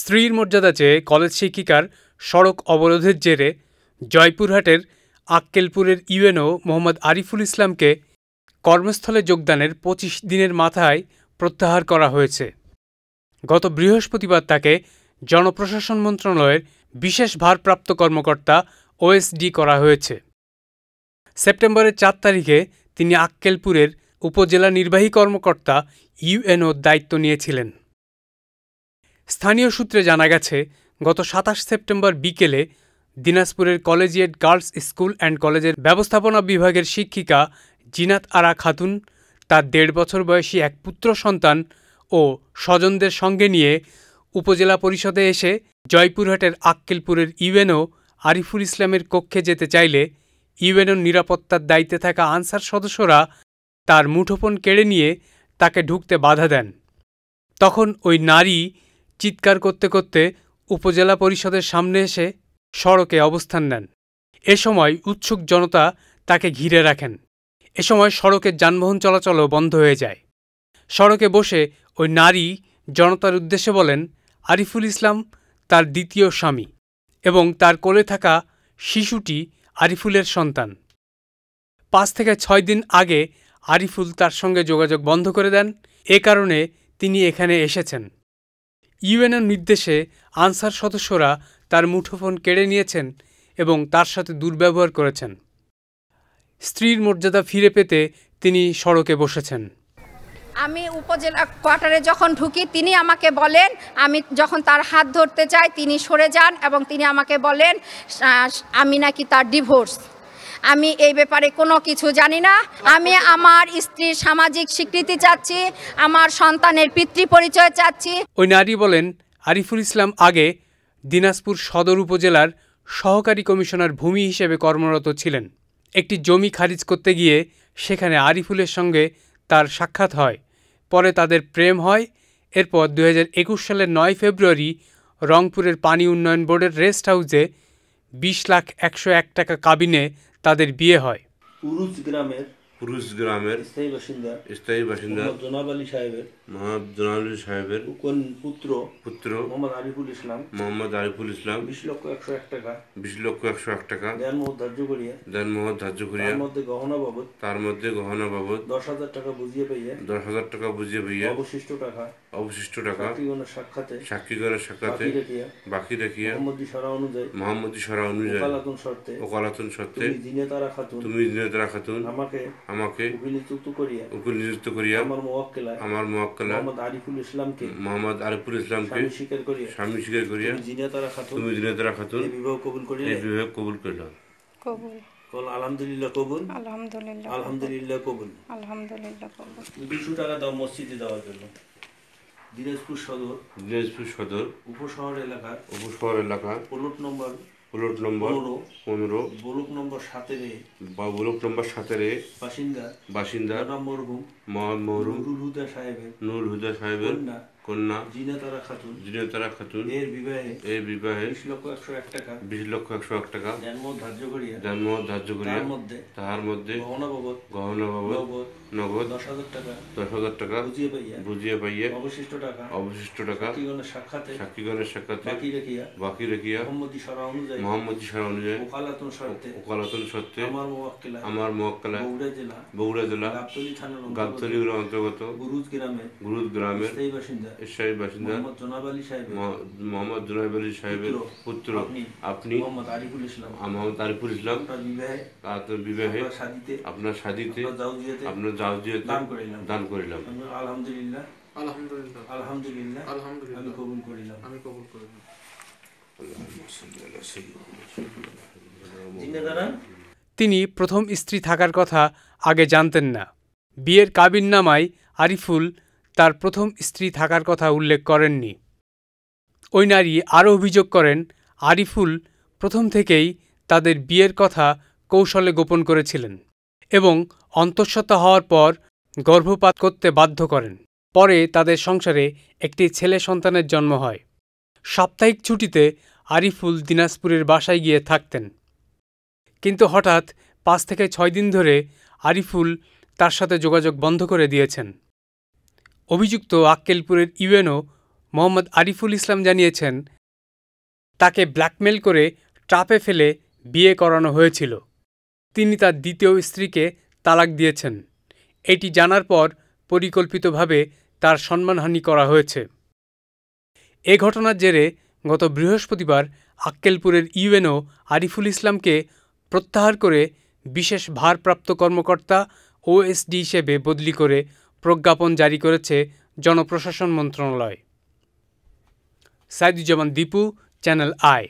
স্ত্রীর মর্যাদা চেয়ে কলেজ শিক্ষিকার সড়ক অবরোধের জেরে জয়পুরহাটের আক্কেলপুরের ইউএনও মোহাম্মদ আরিফুল ইসলামকে কর্মস্থলে যোগদানের ২৫ দিনের মাথায় প্রত্যাহার করা হয়েছে গত বৃহস্পতিবার তাকে জনপ্রশাসন মন্ত্রণালয়ের বিশেষ ভারপ্রাপ্ত কর্মকর্তা ওএসডি করা হয়েছে সেপ্টেম্বরের চার তারিখে তিনি আক্কেলপুরের উপজেলা নির্বাহী কর্মকর্তা ইউএনও দায়িত্ব নিয়েছিলেন স্থানীয় সূত্রে জানা গেছে গত সাতাশ সেপ্টেম্বর বিকেলে দিনাজপুরের কলেজিয়েট গার্লস স্কুল অ্যান্ড কলেজের ব্যবস্থাপনা বিভাগের শিক্ষিকা জিনাত আরা খাতুন তার দেড় বছর বয়সী এক পুত্র সন্তান ও স্বজনদের সঙ্গে নিয়ে উপজেলা পরিষদে এসে জয়পুরহাটের আক্কেলপুরের ইউএনও আরিফুল ইসলামের কক্ষে যেতে চাইলে ইউএনওর নিরাপত্তার দায়িত্বে থাকা আনসার সদস্যরা তার মুঠোফোন কেড়ে নিয়ে তাকে ঢুকতে বাধা দেন তখন ওই নারী চিৎকার করতে করতে উপজেলা পরিষদের সামনে এসে সড়কে অবস্থান নেন এ সময় উৎসুক জনতা তাকে ঘিরে রাখেন এ সময় সড়কে যানবাহন চলাচলও বন্ধ হয়ে যায় সড়কে বসে ওই নারী জনতার উদ্দেশ্যে বলেন আরিফুল ইসলাম তার দ্বিতীয় স্বামী এবং তার কোলে থাকা শিশুটি আরিফুলের সন্তান পাঁচ থেকে ছয় দিন আগে আরিফুল তার সঙ্গে যোগাযোগ বন্ধ করে দেন এ কারণে তিনি এখানে এসেছেন ইউএনএর নির্দেশে আনসার সদস্যরা তার মুঠোফোন কেড়ে নিয়েছেন এবং তার সাথে দুর্ব্যবহার করেছেন স্ত্রীর মর্যাদা ফিরে পেতে তিনি সড়কে বসেছেন আমি উপজেলা কোয়ার্টারে যখন ঢুকি তিনি আমাকে বলেন আমি যখন তার হাত ধরতে চাই তিনি সরে যান এবং তিনি আমাকে বলেন আমি নাকি তার ডিভোর্স আমি এই ব্যাপারে কোনো কিছু জানি না আমি আমার স্ত্রীর সামাজিক স্বীকৃতি চাচ্ছি আমার সন্তানের পিতৃ পরিচয় চাচ্ছি ওই নারী বলেন আরিফুল ইসলাম আগে দিনাজপুর সদর উপজেলার সহকারী কমিশনার ভূমি হিসেবে কর্মরত ছিলেন একটি জমি খারিজ করতে গিয়ে সেখানে আরিফুলের সঙ্গে তার সাক্ষাৎ হয় পরে তাদের প্রেম হয় এরপর দু হাজার সালের নয় ফেব্রুয়ারি রংপুরের পানি উন্নয়ন বোর্ডের রেস্ট হাউসে বিশ লাখ একশো এক টাকা কাবিনে তাদের বিয়ে হয় গ্রামের পুরুষ গ্রামের স্থায়ী বাসিন্দা স্থায়ী বাসিন্দা জোনাব আলী সাহেবের মোহাম্মদ আলী সাহেবের পুত্র পুত্র মোহাম্মদ আরিফুল ইসলাম মোহাম্মদ আরিফুল ইসলাম বিশ লক্ষ একশো এক টাকা বিশ লক্ষ একশো এক টাকা দেন ধার্য করিয়া দেন ধার্য করিয়া মধ্যে গহনা বাবদ তার মধ্যে গহনা বাবদ দশ হাজার টাকা বুঝিয়ে পাইয়া দশ হাজার টাকা বুঝিয়ে পাইয়া অবশিষ্ট টাকা অবশিষ্ট টাকা সাক্ষাতে সাক্ষাতে সাক্ষীগণের সাক্ষাতে বাকি রাখিয়া মোহাম্মদ সরা অনুযায়ী মোহাম্মদ সরা অনুযায়ী ওকালাতন শর্তে ওকালাতন শর্তে তুমি দিনে তারা খাতুন তুমি দিনে তারা খাতুন আমাকে আমাকে উকিল নিযুক্ত করিয়া আমার মোয়াক্কেলা আরিফুল ইসলামকে মোহাম্মদ আরিফুল ইসলামকে স্বীকার করিয়া স্বামী স্বীকার করিয়া তুমি জিনেতারা খাতুন বিবাহ কবুল করিয়া বিবাহ কবুল করিলাম কবুল আলহামদুলিল্লাহ কবুল আলহামদুলিল্লাহ আলহামদুলিল্লাহ কবুল আলহামদুলিল্লাহ কবুল দুশো টাকা দাও মসজিদে দেওয়ার জন্য দিনাজপুর সদর দিনাজপুর সদর উপশহর এলাকা উপশহর এলাকা প্লট নম্বর প্লট নম্বর পনেরো ব্লক নম্বর সাতেরে বা ব্লক নম্বর সাতের বাসিন্দা বাসিন্দা মরহুম মরহুম নুরুল হুদা সাহেবের নুরুল হুদা সাহেবের কন্যা জিনাতারা খাতুন জিনাতারা খাতুন এর বিবাহে এর বিবাহে বিশ লক্ষ একশো এক টাকা বিশ লক্ষ একশো এক টাকা জন্মত ধার্য করিয়া জন্মত ধার্য করিয়া মধ্যে তাহার মধ্যে গহনা বাবদ গহনা বাবদ নগদ দশ হাজার টাকা দশ হাজার টাকা বুঝিয়ে পাইয়া বুঝিয়ে পাইয়া অবশিষ্ট টাকা অবশিষ্ট টাকা সাক্ষীগণের সাক্ষাতে সাক্ষীগণের সাক্ষাতে বাকি রেখিয়া বাকি রেখিয়া মোহাম্মদী সরা অনুযায়ী মোহাম্মদী সারা অনুযায়ী ওকালাতন শর্তে ওকালাতন শর্তে আমার মোয়াক্কেলা আমার মোয়াক্কেলা বগুড়া জেলা বগুড়া জেলা গাবতলী থানার গাবতলী অন্তর্গত গুরুদ গ্রামে গুরুদ গ্রামের স্থায়ী বাসিন্দা বাসিন্দা মোহাম্মদ আলী সাহেবের পুত্র আপনি মোহাম্মদ আরিফুল ইসলাম আপনার বিবাহে আপনার সাদিতে আপনার দান করিলাম আলহামদুলিল্লাহ তিনি প্রথম স্ত্রী থাকার কথা আগে জানতেন না বিয়ের কাবিন নামায় আরিফুল তার প্রথম স্ত্রী থাকার কথা উল্লেখ করেননি ওই নারী আরও অভিযোগ করেন আরিফুল প্রথম থেকেই তাদের বিয়ের কথা কৌশলে গোপন করেছিলেন এবং অন্তঃসত্ত্বা হওয়ার পর গর্ভপাত করতে বাধ্য করেন পরে তাদের সংসারে একটি ছেলে সন্তানের জন্ম হয় সাপ্তাহিক ছুটিতে আরিফুল দিনাজপুরের বাসায় গিয়ে থাকতেন কিন্তু হঠাৎ পাঁচ থেকে ছয় দিন ধরে আরিফুল তার সাথে যোগাযোগ বন্ধ করে দিয়েছেন অভিযুক্ত আক্কেলপুরের ইউএনও মোহাম্মদ আরিফুল ইসলাম জানিয়েছেন তাকে ব্ল্যাকমেল করে ট্রাপে ফেলে বিয়ে করানো হয়েছিল তিনি তার দ্বিতীয় স্ত্রীকে তালাক দিয়েছেন এটি জানার পর পরিকল্পিতভাবে তার সম্মানহানি করা হয়েছে এ ঘটনার জেরে গত বৃহস্পতিবার আক্কেলপুরের ইউএনও আরিফুল ইসলামকে প্রত্যাহার করে বিশেষ ভারপ্রাপ্ত কর্মকর্তা ওএসডি হিসেবে বদলি করে প্রজ্ঞাপন জারি করেছে জনপ্রশাসন মন্ত্রণালয় সাইদুজ্জামান দীপু চ্যানেল আয়